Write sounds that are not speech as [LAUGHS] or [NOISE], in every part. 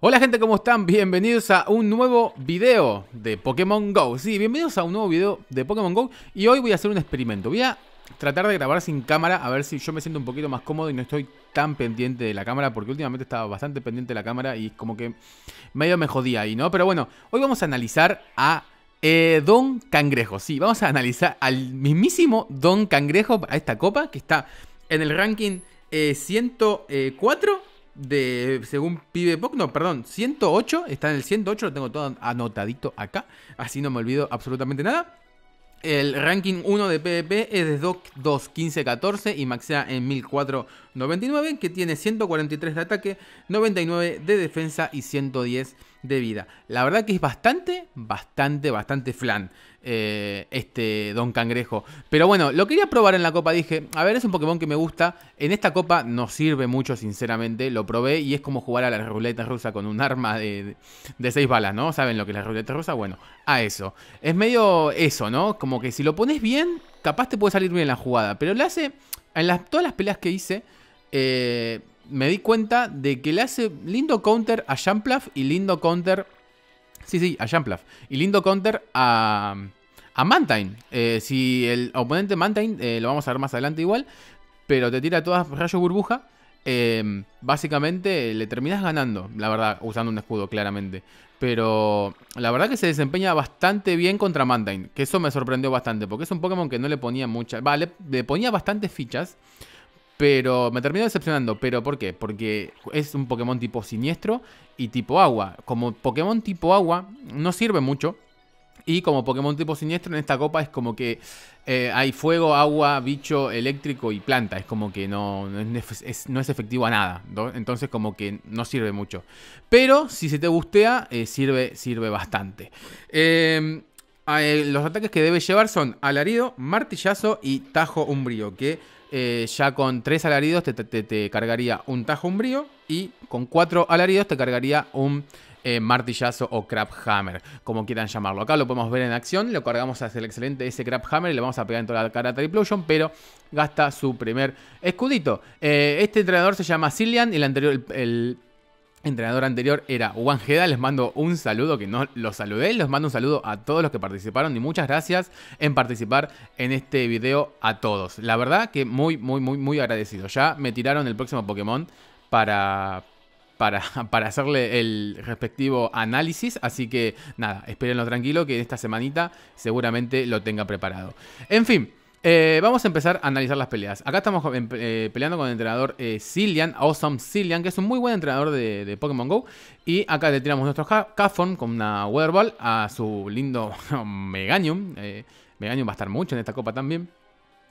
Hola gente, ¿cómo están? Bienvenidos a un nuevo video de Pokémon GO. Sí, bienvenidos a un nuevo video de Pokémon GO y hoy voy a hacer un experimento. Voy a tratar de grabar sin cámara, a ver si yo me siento un poquito más cómodo y no estoy tan pendiente de la cámara, porque últimamente estaba bastante pendiente de la cámara y como que medio me jodía ahí, ¿no? Pero bueno, hoy vamos a analizar a eh, Don Cangrejo. Sí, vamos a analizar al mismísimo Don Cangrejo a esta copa que está en el ranking 104 eh, de según Pibe Pop, no, perdón, 108, está en el 108, lo tengo todo anotadito acá, así no me olvido absolutamente nada. El ranking 1 de PvP es de 2.15.14 y maxea en 1.499, que tiene 143 de ataque, 99 de defensa y 110 de de vida. La verdad que es bastante, bastante, bastante flan eh, este Don Cangrejo. Pero bueno, lo quería probar en la copa. Dije, a ver, es un Pokémon que me gusta. En esta copa no sirve mucho, sinceramente. Lo probé y es como jugar a la ruleta rusa con un arma de, de seis balas, ¿no? ¿Saben lo que es la ruleta rusa? Bueno, a eso. Es medio eso, ¿no? Como que si lo pones bien, capaz te puede salir bien la jugada. Pero le hace, en las, todas las peleas que hice, eh me di cuenta de que le hace lindo counter a Jamplaf y lindo counter. Sí, sí, a Jamplaf. Y lindo counter a. A Mantine. Eh, si el oponente Mantine, eh, lo vamos a ver más adelante igual. Pero te tira todas rayos burbuja. Eh, básicamente le terminas ganando, la verdad, usando un escudo, claramente. Pero la verdad que se desempeña bastante bien contra Mantine. Que eso me sorprendió bastante. Porque es un Pokémon que no le ponía muchas. Vale, le ponía bastantes fichas. Pero me terminó decepcionando. ¿Pero por qué? Porque es un Pokémon tipo siniestro y tipo agua. Como Pokémon tipo agua no sirve mucho. Y como Pokémon tipo siniestro en esta copa es como que eh, hay fuego, agua, bicho, eléctrico y planta. Es como que no, es, efectivo a nada. Entonces como que no sirve mucho. Pero si se te gustea, eh, sirve, sirve bastante. Em, eh, los ataques que debe llevar son alarido, martillazo y tajo umbrío. Que eh, ya con tres alaridos te, te, te, cargaría un Tajo Umbrío y con cuatro alaridos te cargaría un eh, Martillazo o Crab Hammer, como quieran llamarlo. Acá lo podemos ver en acción, lo cargamos hacia el excelente ese Crab Hammer y le vamos a pegar en toda la cara a Triplosion, pero gasta su primer escudito. Eh, este entrenador se llama Cillian y el anterior, el, el entrenador anterior era Juan Geda. Les mando un saludo, que no los saludé. Les mando un saludo a todos los que participaron y muchas gracias en participar en este video a todos. La verdad que muy, muy, muy, muy agradecido. Ya me tiraron el próximo Pokémon para... Para, [LAUGHS] para hacerle el respectivo análisis. Así que nada, espérenlo tranquilo que esta semanita seguramente lo tenga preparado. En fin, eh, vamos a empezar a analizar las peleas. Acá estamos em, eh, peleando con el entrenador eh, Cillian, Awesome Cillian, que es un muy buen entrenador de, Pokémon GO. Y acá le tiramos nuestro Cafon con una Weather Ball a su lindo [LAUGHS] Meganium. Meganium va a estar mucho en esta copa también.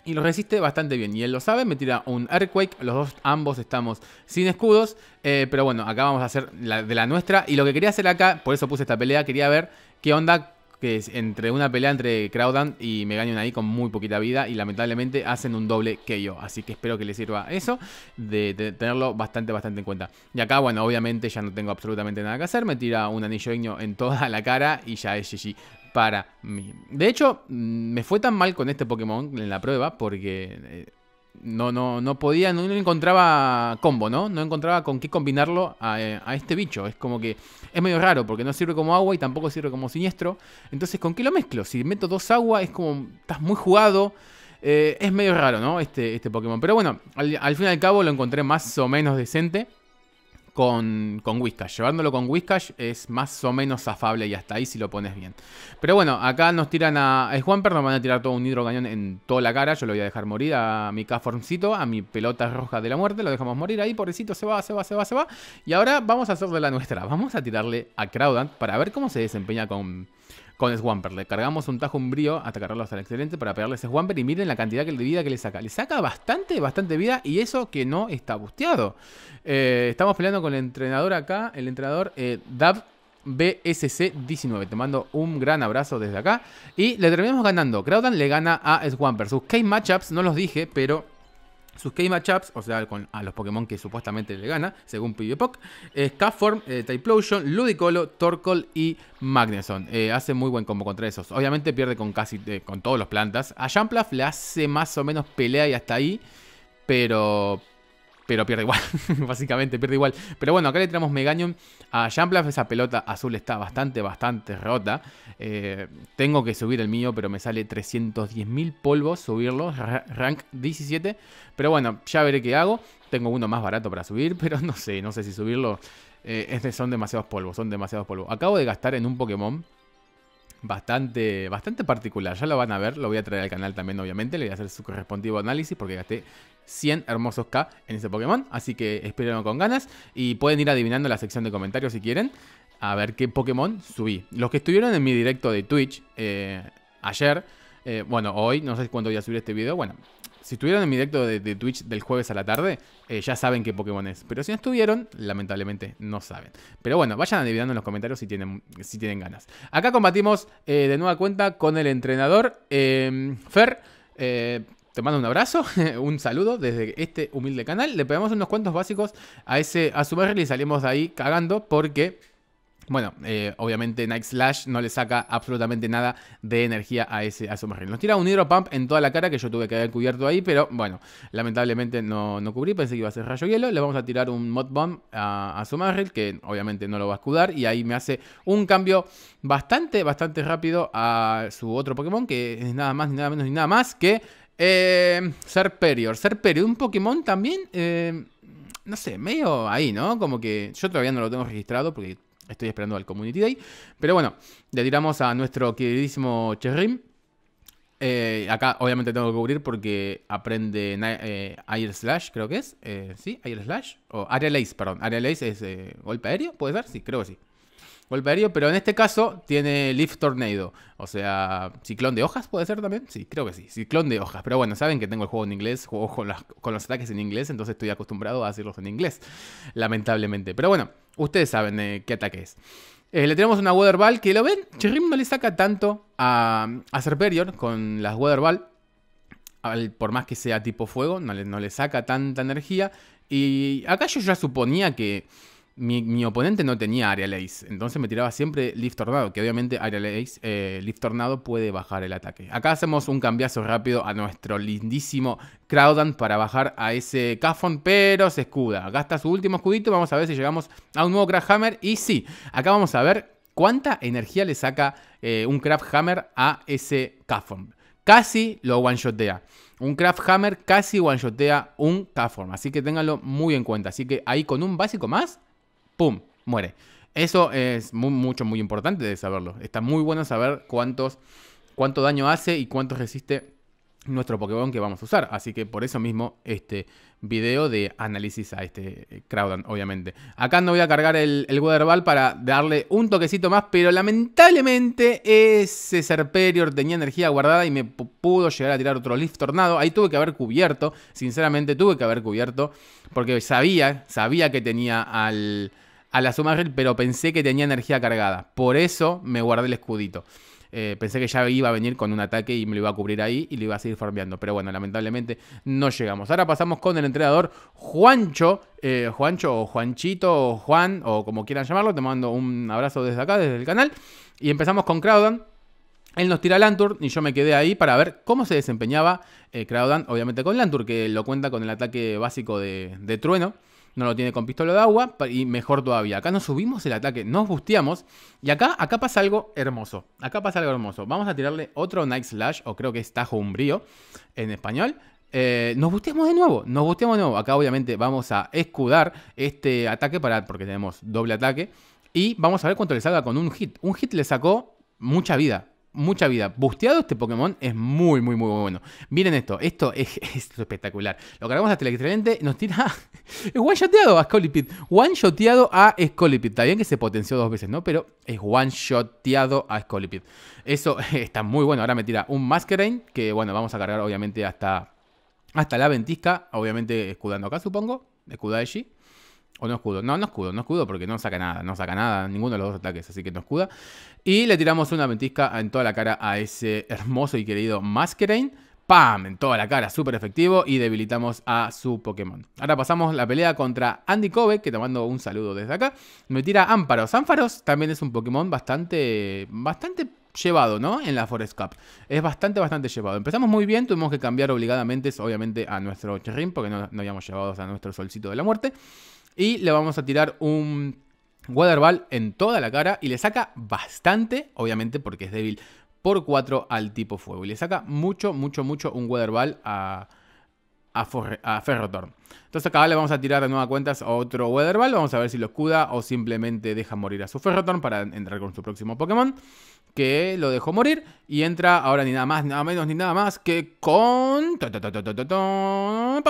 Y lo resiste bastante bien. Y él lo sabe, me tira un Earthquake. Los dos, ambos estamos sin escudos. pero bueno, acá vamos a hacer la, de la nuestra. Y lo que quería hacer acá, por eso puse esta pelea, quería ver qué onda que es entre una pelea entre Crowdan y Meganion ahí con muy poquita vida y lamentablemente hacen un doble yo así que espero que les sirva eso de, tenerlo bastante bastante en cuenta. Y acá, bueno, obviamente ya no tengo absolutamente nada que hacer, me tira un anillo igno en toda la cara y ya es GG para mí. De hecho, mm, me fue tan mal con este Pokémon en la prueba porque eh, no, no, no podía, no, encontraba combo, ¿no? No encontraba con qué combinarlo eh, a, este bicho. Es como que es medio raro porque no sirve como agua y tampoco sirve como siniestro. Entonces, ¿con qué lo mezclo? Si meto dos agua es como, estás muy jugado. Eh, es medio raro, ¿no? Este, este Pokémon. Pero bueno, al, al fin y al cabo lo encontré más o menos decente con, con Whiskash. Llevándolo con Whiskash es más o menos afable y hasta ahí si lo pones bien. Pero bueno, acá nos tiran a, es eh, Juan, nos van a tirar todo un hidrocañón en toda la cara. Yo lo voy a dejar morir a mi Caforncito, a mi pelota roja de la muerte. Lo dejamos morir ahí, pobrecito, se va, se va, se va, se va. Y ahora vamos a hacerle la nuestra. Vamos a tirarle a Crowdant para ver cómo se desempeña con, con Swamper. Le cargamos un tajo umbrío hasta cargarlo hasta excelente para pegarle ese Swamper. Y miren la cantidad de vida que le saca. Le saca bastante, bastante vida. Y eso que no está busteado. Eh, estamos peleando con el entrenador acá. El entrenador eh, Dab. BSC19. Te mando un gran abrazo desde acá. Y le terminamos ganando. Crowdan le gana a Swamper. Sus K matchups no los dije, pero sus k Machaps, o sea, con, a los Pokémon que supuestamente le gana, según PvPoc, es Scafform, Ludicolo, Torkoal y Magneson. Eh, hace muy buen combo contra esos. Obviamente pierde con casi con todos los plantas. A Jamplaf le hace más o menos pelea y hasta ahí, pero pero pierde igual, [LAUGHS] básicamente pierde igual. Pero bueno, acá le tenemos Megañon a Jamplaf, esa pelota azul está bastante, bastante rota. Eh, tengo que subir el mío, pero me sale 310.000 polvos subirlo, rank 17. Pero bueno, ya veré qué hago. Tengo uno más barato para subir, [LAUGHS] pero no sé, no sé si subirlo. Eh, son demasiados polvos, son demasiados polvos. Acabo de gastar en un Pokémon bastante, bastante particular. Ya lo van a ver, lo voy a traer al canal también, obviamente. Le voy a hacer su correspondiente análisis porque gasté 100 hermosos K en ese Pokémon. Así que espérenlo con ganas y pueden ir adivinando la sección de comentarios si quieren a ver qué Pokémon subí. Los que estuvieron en mi directo de Twitch eh, ayer, eh, bueno, hoy, no sé cuándo voy a subir este video, bueno, si estuvieron en mi directo de, Twitch del jueves a la tarde, eh, ya saben qué Pokémon es. Pero si no estuvieron, lamentablemente no saben. Pero bueno, vayan adivinando en los comentarios si tienen, si tienen ganas. Acá combatimos de nueva cuenta con el entrenador eh, Fer te mando un abrazo, [LAUGHS] un saludo desde este humilde canal. Le pegamos unos cuantos básicos a ese a y salimos de ahí cagando porque bueno, eh, obviamente Night Slash no le saca absolutamente nada de energía a ese a Nos tira un Hydro Pump en toda la cara que yo tuve que haber cubierto ahí, pero bueno, lamentablemente no, no cubrí, pensé que iba a ser Rayo Hielo. Le vamos a tirar un Mod Bomb a, a que obviamente no lo va a escudar, y ahí me hace un cambio bastante, bastante rápido a su otro Pokémon, que es nada más, ni nada menos, ni nada más que eh, Serperior. Serperior, un Pokémon también. Eh, no sé, medio ahí, ¿no? Como que yo todavía no lo tengo registrado porque estoy esperando al Community Day. Pero bueno, le tiramos a nuestro queridísimo Cherrim. Eh, acá obviamente tengo que cubrir porque aprende eh, Air Slash, creo que es. Eh, sí, Air Slash. O Aerial Ace, perdón. Aerial Ace es golpe aéreo, ¿puede ser? Sí, creo que sí. Golpe pero en este caso tiene Leaf Tornado. O sea, ciclón de hojas puede ser también. Sí, creo que sí. Ciclón de hojas. Pero bueno, saben que tengo el juego en inglés, juego con, los ataques en inglés, entonces estoy acostumbrado a hacerlos en inglés, lamentablemente. Pero bueno, ustedes saben eh, qué ataque es. Eh, le tenemos una Weather Ball que lo ven, Chirrim no le saca tanto a, a Serperior con las Weather Ball. por más que sea tipo fuego, no no le saca tanta energía. Y acá yo ya suponía que mi, oponente no tenía Aerial Ace, entonces me tiraba siempre lift Tornado, que obviamente Aerial Ace, eh, lift Tornado puede bajar el ataque. Acá hacemos un cambiazo rápido a nuestro lindísimo Crowdant. para bajar a ese Cafon, pero se escuda. Gasta su último escudito, vamos a ver si llegamos a un nuevo Craft Hammer. Y sí, acá vamos a ver cuánta energía le saca eh, un Craft Hammer a ese Cafon. Casi lo one-shotea. Un Craft Hammer casi one-shotea un Cafforn. así que ténganlo muy en cuenta. Así que ahí con un básico más ¡Pum! Muere. Eso es mucho, muy importante de saberlo. Está muy bueno saber cuántos, cuánto daño hace y cuánto resiste nuestro Pokémon que vamos a usar. Así que por eso mismo este video de análisis a este eh, Crowdan, obviamente. Acá no voy a cargar el, el Ball para darle un toquecito más, pero lamentablemente ese Serperior tenía energía guardada y me pudo llegar a tirar otro lift Tornado. Ahí tuve que haber cubierto, sinceramente tuve que haber cubierto, porque sabía, sabía que tenía al a la sumagel pero pensé que tenía energía cargada. Por eso me guardé el escudito. Eh, pensé que ya iba a venir con un ataque y me lo iba a cubrir ahí y lo iba a seguir farmeando. Pero bueno, lamentablemente no llegamos. Ahora pasamos con el entrenador Juancho. Eh, Juancho o Juanchito o Juan o como quieran llamarlo. Te mando un abrazo desde acá, desde el canal. Y empezamos con Crowdan. Él nos tira Lantur y yo me quedé ahí para ver cómo se desempeñaba eh, Crowdan, obviamente con Lantur, que lo cuenta con el ataque básico de Trueno no lo tiene con pistola de agua y mejor todavía. Acá nos subimos el ataque, nos busteamos y acá, acá pasa algo hermoso. Acá pasa algo hermoso. Vamos a tirarle otro Night Slash o creo que es Tajo Umbrío en español. Eh, nos busteamos de nuevo, nos busteamos de nuevo. Acá obviamente vamos a escudar este ataque para, porque tenemos doble ataque. Y vamos a ver cuánto le salga con un hit. Un hit le sacó mucha vida mucha vida. Busteado este Pokémon es muy, muy, muy bueno. Miren esto, esto es, [LAUGHS] espectacular. Lo cargamos hasta el excelente, nos tira... [LAUGHS] es one-shoteado a Scolipid. One-shoteado a Scolipid. Está bien que se potenció dos veces, ¿no? Pero es one-shoteado a Scolipid. Eso [LAUGHS] está muy bueno. Ahora me tira un Masquerain, que bueno, vamos a cargar obviamente hasta, hasta la ventisca. Obviamente escudando acá, supongo. allí o no escudo. No, no escudo, no escudo porque no saca nada, no saca nada, ninguno de los dos ataques, así que no escuda. Y le tiramos una ventisca en toda la cara a ese hermoso y querido Masquerain. ¡Pam! En toda la cara, súper efectivo y debilitamos a su Pokémon. Ahora pasamos la pelea contra Andy Kobe, que te mando un saludo desde acá. Me tira Ámparos. Ámparos también es un Pokémon bastante, bastante llevado, ¿no? En la Forest Cup. Es bastante, bastante llevado. Empezamos muy bien, tuvimos que cambiar obligadamente, obviamente, a nuestro Cherrim, porque no habíamos llevado a nuestro Solcito de la Muerte. Y le vamos a tirar un weatherball en toda la cara y le saca bastante, obviamente porque es débil, por 4 al tipo fuego. Y le saca mucho, mucho, mucho un Weatherball a, a, Ferrotorn. Entonces acá le vamos a tirar de nueva cuentas otro Weatherball. Vamos a ver si lo escuda o simplemente deja morir a su Ferrotorn para entrar con su próximo Pokémon que lo dejó morir y entra ahora ni nada más, nada menos, ni nada más que con... Con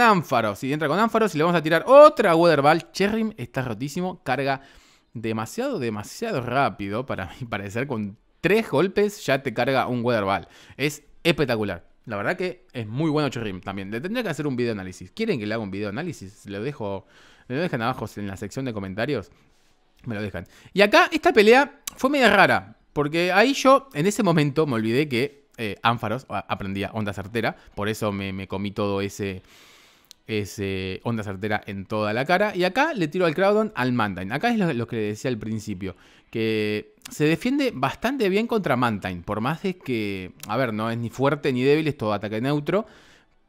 ánfaros. Y entra con ánfaros y le vamos a tirar otra Weatherball. Cherrim está rotísimo, carga demasiado, demasiado rápido para mi [LAUGHS] parecer. Con tres golpes ya te carga un Weatherball. Es espectacular. La verdad que es muy bueno Cherrim también. Le tendría que hacer un video análisis. ¿Quieren que le haga un video análisis? Lo dejo... Me lo dejan abajo en la sección de comentarios. Me lo dejan. Y acá esta pelea fue media rara. Porque ahí yo, en ese momento, me olvidé que eh, ah, aprendía onda certera. Por eso me, comí todo ese, ese onda certera en toda la cara. Y acá le tiro al Crowdon al Mantine. Acá es lo, que le decía al principio. Que se defiende bastante bien contra Mantine. Por más de que, a ver, no es ni fuerte ni débil, es todo ataque neutro.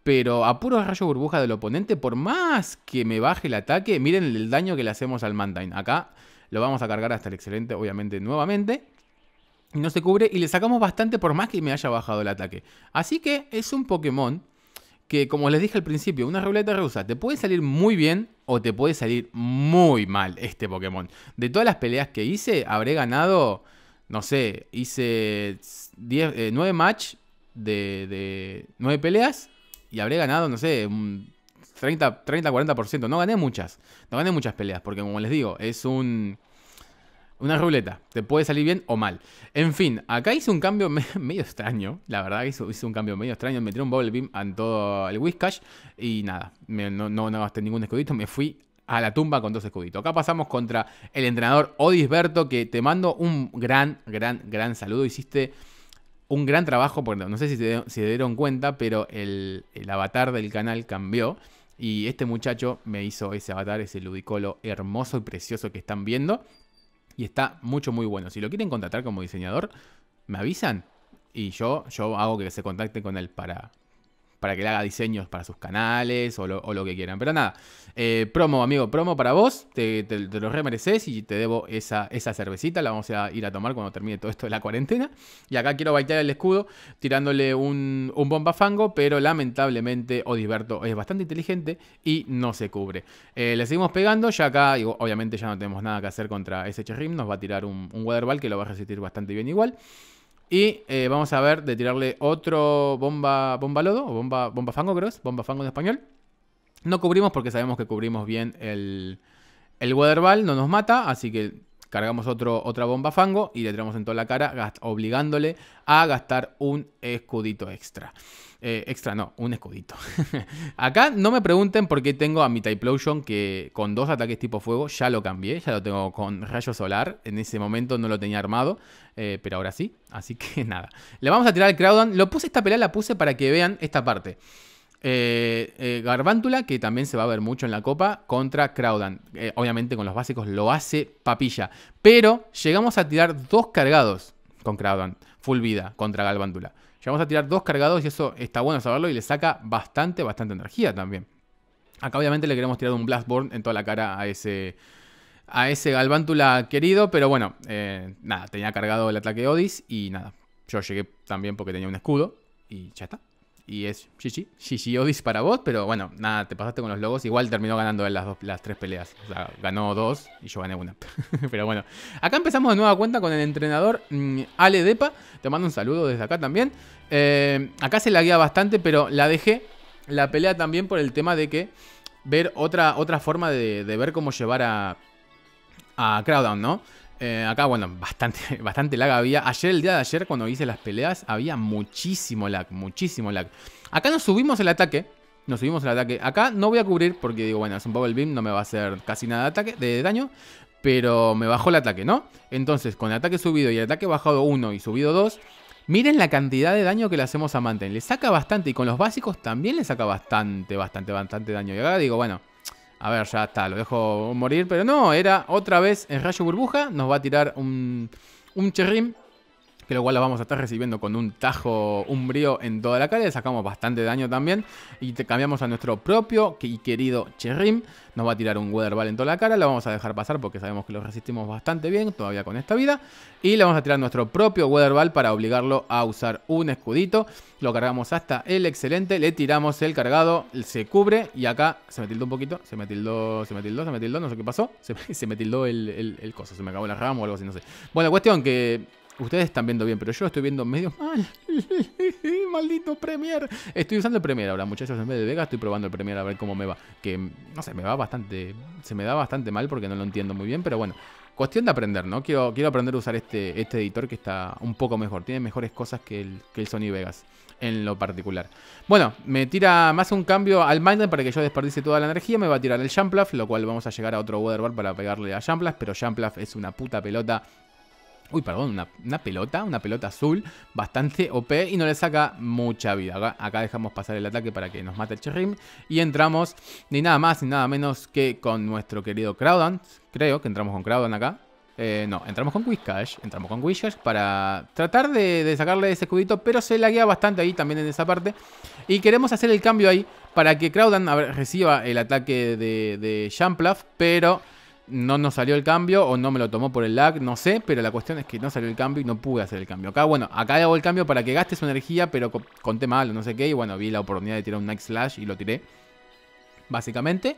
Pero a puro rayo burbuja del oponente, por más que me baje el ataque, miren el daño que le hacemos al Mantine. Acá lo vamos a cargar hasta el excelente, obviamente, nuevamente. Y No se cubre y le sacamos bastante por más que me haya bajado el ataque. Así que es un Pokémon que, como les dije al principio, una ruleta rusa te puede salir muy bien o te puede salir muy mal este Pokémon. De todas las peleas que hice, habré ganado, no sé, hice 10, 9 eh, match de, de 9 peleas y habré ganado, no sé, un 30, 30, 40%. No gané muchas. No gané muchas peleas, porque como les digo, es un una ruleta, te puede salir bien o mal. En fin, acá hice un cambio [LAUGHS] medio extraño, la verdad que hice un cambio medio extraño, metí un bubble beam en todo el Whiskash y nada, no, no, gasté ningún escudito, me fui a la tumba con dos escuditos. Acá pasamos contra el entrenador Odisberto, que te mando un gran, gran, gran saludo. Hiciste un gran trabajo, no sé si se dieron cuenta, pero el, el, avatar del canal cambió. Y este muchacho me hizo ese avatar, ese ludicolo hermoso y precioso que están viendo y está mucho, muy bueno. Si lo quieren contratar como diseñador, me avisan y yo, yo hago que se contacte con él para, para que le haga diseños para sus canales o lo, que quieran. Pero nada, eh, promo, amigo, promo para vos. Te, te, lo remereces y te debo esa, esa cervecita. La vamos a ir a tomar cuando termine todo esto de la cuarentena. Y acá quiero baitear el escudo tirándole un, bomba fango, pero lamentablemente Odiberto es bastante inteligente y no se cubre. Eh, le seguimos pegando. Ya acá, obviamente, ya no tenemos nada que hacer contra ese Cherrim. Nos va a tirar un, un Weatherball que lo va a resistir bastante bien igual. Y eh, vamos a ver de tirarle otro bomba, bomba lodo o bomba, bomba fango, creo bomba fango en español. No cubrimos porque sabemos que cubrimos bien el, el Weather no nos mata, así que cargamos otro, otra bomba fango y le tiramos en toda la cara, obligándole a gastar un escudito extra. Eh, extra no, un escudito. [LAUGHS] Acá no me pregunten por qué tengo a mi Typlosion que con dos ataques tipo fuego ya lo cambié, ya lo tengo con rayo solar. En ese momento no lo tenía armado, eh, pero ahora sí. Así que [LAUGHS] nada. Le vamos a tirar al Kraudan. Lo puse esta pelea, la puse para que vean esta parte. Eh, eh que también se va a ver mucho en la Copa, contra Crowdan. Eh, obviamente con los básicos lo hace papilla. Pero llegamos a tirar dos cargados con Crowdan. Full vida contra Garbántula Llegamos a tirar dos cargados y eso está bueno saberlo y le saca bastante, bastante energía también. Acá obviamente le queremos tirar un Blastborn en toda la cara a ese... A ese Galvántula querido, pero bueno, eh, nada, tenía cargado el ataque de Odis y nada, yo llegué también porque tenía un escudo y ya está y es GG. GG Odis para vos, pero bueno, nada, te pasaste con los logos. Igual terminó ganando las, las tres peleas. O sea, ganó dos y yo gané una. [LAUGHS] pero bueno, acá empezamos de nueva cuenta con el entrenador mm, Ale Depa. Te mando un saludo desde acá también. Eh, acá se la guía bastante, pero la dejé la pelea también por el tema de que ver otra, otra forma de, de ver cómo llevar a, a Crowdown, ¿no? Eh, acá, bueno, bastante, [LAUGHS] bastante lag había. Ayer, el día de ayer, cuando hice las peleas, había muchísimo lag, muchísimo lag. Acá nos subimos el ataque. Nos subimos el ataque. Acá no voy a cubrir porque digo, bueno, es un Bubble Beam, no me va a hacer casi nada de, ataque, de daño. Pero me bajó el ataque, ¿no? Entonces, con el ataque subido y el ataque bajado 1 y subido 2, miren la cantidad de daño que le hacemos a Manten. Le saca bastante y con los básicos también le saca bastante, bastante, bastante daño. Y acá digo, bueno, a ver, ya está, lo dejo morir. Pero no, era otra vez en rayo burbuja. Nos va a tirar un, un cherrim que lo cual la vamos a estar recibiendo con un tajo umbrío en toda la cara, le sacamos bastante daño también, y te cambiamos a nuestro propio y querido Cherrim, nos va a tirar un weatherball en toda la cara, Lo vamos a dejar pasar porque sabemos que lo resistimos bastante bien todavía con esta vida, y le vamos a tirar nuestro propio Weather para obligarlo a usar un escudito, lo cargamos hasta el excelente, le tiramos el cargado, se cubre, y acá se me tildó un poquito, se me tildó, se me tildó, se me tildó, no sé qué pasó, [LAUGHS] se, me, tildó el, el, coso, se me acabó la rama o algo así, no sé. Bueno, cuestión que Ustedes están viendo bien, pero yo estoy viendo medio mal. [LAUGHS] Maldito Premiere. Estoy usando el Premiere ahora, muchachos. En vez de Vega estoy probando el Premiere a ver cómo me va. Que, no sé, me va bastante... Se me da bastante mal porque no lo entiendo muy bien, pero bueno. Cuestión de aprender, ¿no? Quiero, quiero aprender a usar este, este editor que está un poco mejor. Tiene mejores cosas que el, que el Sony Vegas en lo particular. Bueno, me tira más un cambio al Magnet para que yo desperdice toda la energía. Me va a tirar el Jamplaf, lo cual vamos a llegar a otro Weather para pegarle a Jamplaf. Pero Jamplaf es una puta pelota Uy, perdón, una, pelota, una pelota azul, bastante OP y no le saca mucha vida. Acá, dejamos pasar el ataque para que nos mate el Cherrim. y entramos ni nada más ni nada menos que con nuestro querido Crowdan. Creo que entramos con Crowdan acá. Eh, no, entramos con Whiskash entramos con Wishash para tratar de, sacarle ese escudito, pero se laguea bastante ahí también en esa parte. Y queremos hacer el cambio ahí para que Crowdan reciba el ataque de, de pero no nos salió el cambio o no me lo tomó por el lag, no sé, pero la cuestión es que no salió el cambio y no pude hacer el cambio. Acá, bueno, acá hago el cambio para que gaste su energía, pero conté mal o no sé qué, y bueno, vi la oportunidad de tirar un Night Slash y lo tiré, básicamente.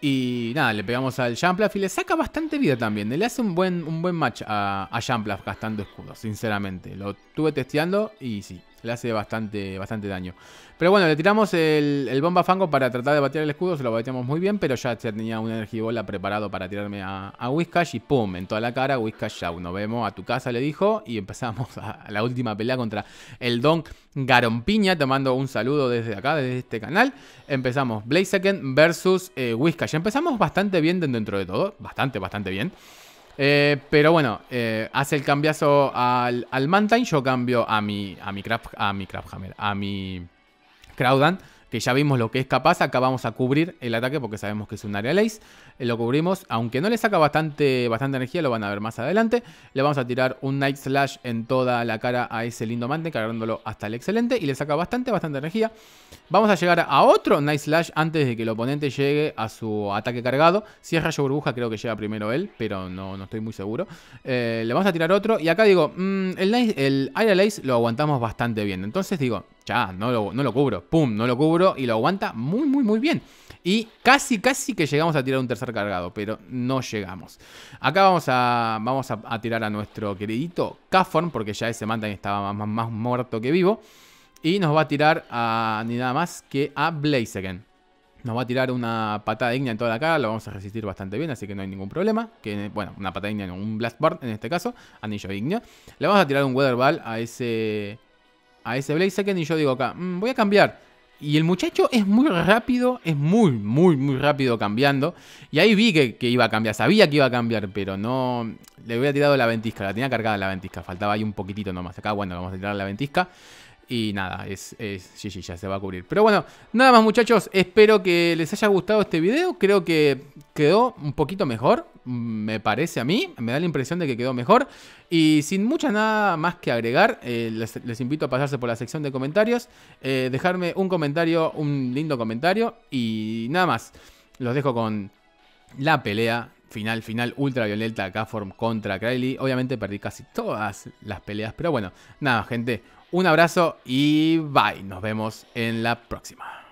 Y nada, le pegamos al Jamplaf y le saca bastante vida también. Le hace un buen, un buen match a, a gastando escudos, sinceramente. Lo tuve testeando y sí, le hace bastante, bastante daño. Pero bueno, le tiramos el, bomba fango para tratar de batear el escudo, se lo bateamos muy bien, pero ya tenía un energibola preparado para tirarme a, a Whiskash y pum, en toda la cara, Whiskash ya, uno vemos a tu casa, le dijo, y empezamos [LAUGHS] a, la última pelea contra el Don Garompiña, te mando un saludo desde acá, desde este canal. Empezamos second versus eh, Whiskash. Empezamos bastante bien dentro de todo, bastante, bastante bien. Eh, pero bueno, eh, hace el cambiazo al, al Mantine. Yo cambio a mi, a mi, craft a mi Crabhammer, a mi Crowdan que ya vimos lo que es capaz, acá vamos a cubrir el ataque porque sabemos que es un área lace. Eh, lo cubrimos, aunque no le saca bastante, bastante energía, lo van a ver más adelante. Le vamos a tirar un Night Slash en toda la cara a ese lindo mante, cargándolo hasta el excelente. Y le saca bastante, bastante energía. Vamos a llegar a otro Night Slash antes de que el oponente llegue a su ataque cargado. Si es Rayo Burbuja, creo que llega primero él, pero no, estoy muy seguro. Eh, le vamos a tirar otro. Y acá digo, mm, el, el Aire Lace lo aguantamos bastante bien. Entonces digo, ya, no lo, cubro, pum, no lo cubro y lo aguanta muy, muy, muy bien. Y casi, casi que llegamos a tirar un tercer cargado, pero no llegamos. Acá vamos a, vamos a, tirar a nuestro queridito Cafforn. porque ya ese Mantan estaba más, muerto que vivo. Y nos va a tirar a, ni nada más que a again. Nos va a tirar una patada ignia en toda la cara, lo vamos a resistir bastante bien, así que no hay ningún problema. Que, bueno, una patada ignia, un Blast en este caso, anillo ignio. Le vamos a tirar un Weather Ball a ese a ese Second y yo digo acá, mm, voy a cambiar. Y el muchacho es muy rápido, es muy, muy, muy rápido cambiando. Y ahí vi que, iba a cambiar, sabía que iba a cambiar, pero no. Le había tirado la ventisca, la tenía cargada la ventisca, faltaba ahí un poquitito nomás. Acá, bueno, vamos a tirar la ventisca. Y nada, es sí, sí, ya se va a cubrir. Pero bueno, nada más muchachos, espero que les haya gustado este video. Creo que quedó un poquito mejor me parece a mí, me da la impresión de que quedó mejor. Y sin mucha nada más que agregar, eh, les, invito a pasarse por la sección de comentarios, eh, dejarme un comentario, un lindo comentario y nada más. Los dejo con la pelea final, final ultravioleta Gaform contra Crowley. Obviamente perdí casi todas las peleas, pero bueno, nada, gente, un abrazo y bye. Nos vemos en la próxima.